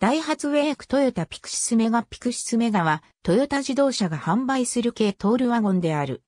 ダイハツウェイクトヨタピクシスメガピクシスメガはトヨタ自動車が販売する軽トールワゴンである。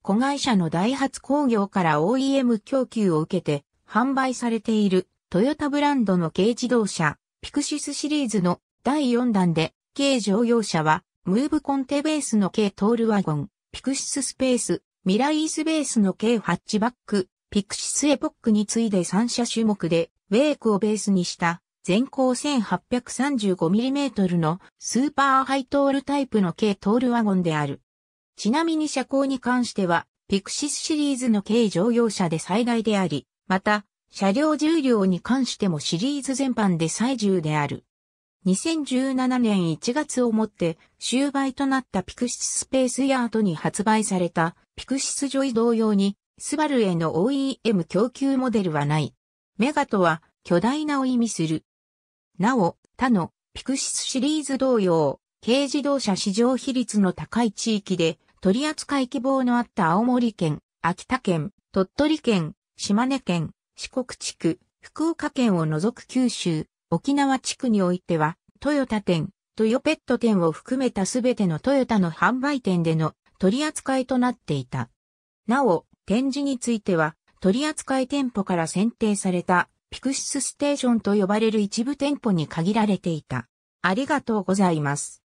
子会社のダイハツ工業から OEM 供給を受けて販売されているトヨタブランドの軽自動車ピクシスシリーズの第4弾で軽乗用車はムーブコンテベースの軽トールワゴンピクシススペースミライースベースの軽ハッチバックピクシスエポックに次いで3車種目でウェイクをベースにした全高 1835mm のスーパーハイトールタイプの軽トールワゴンである。ちなみに車高に関しては、ピクシスシリーズの軽乗用車で最大であり、また、車両重量に関してもシリーズ全般で最重である。2017年1月をもって終売となったピクシススペースヤードに発売されたピクシスジョイ同様にスバルへの OEM 供給モデルはない。メガとは巨大なを意味するなお、他のピクシスシリーズ同様、軽自動車市場比率の高い地域で取り扱い希望のあった青森県、秋田県、鳥取県、島根県、四国地区、福岡県を除く九州、沖縄地区においては、トヨタ店、トヨペット店を含めたすべてのトヨタの販売店での取り扱いとなっていた。なお、展示については、取扱い店舗から選定されたピクシスステーションと呼ばれる一部店舗に限られていた。ありがとうございます。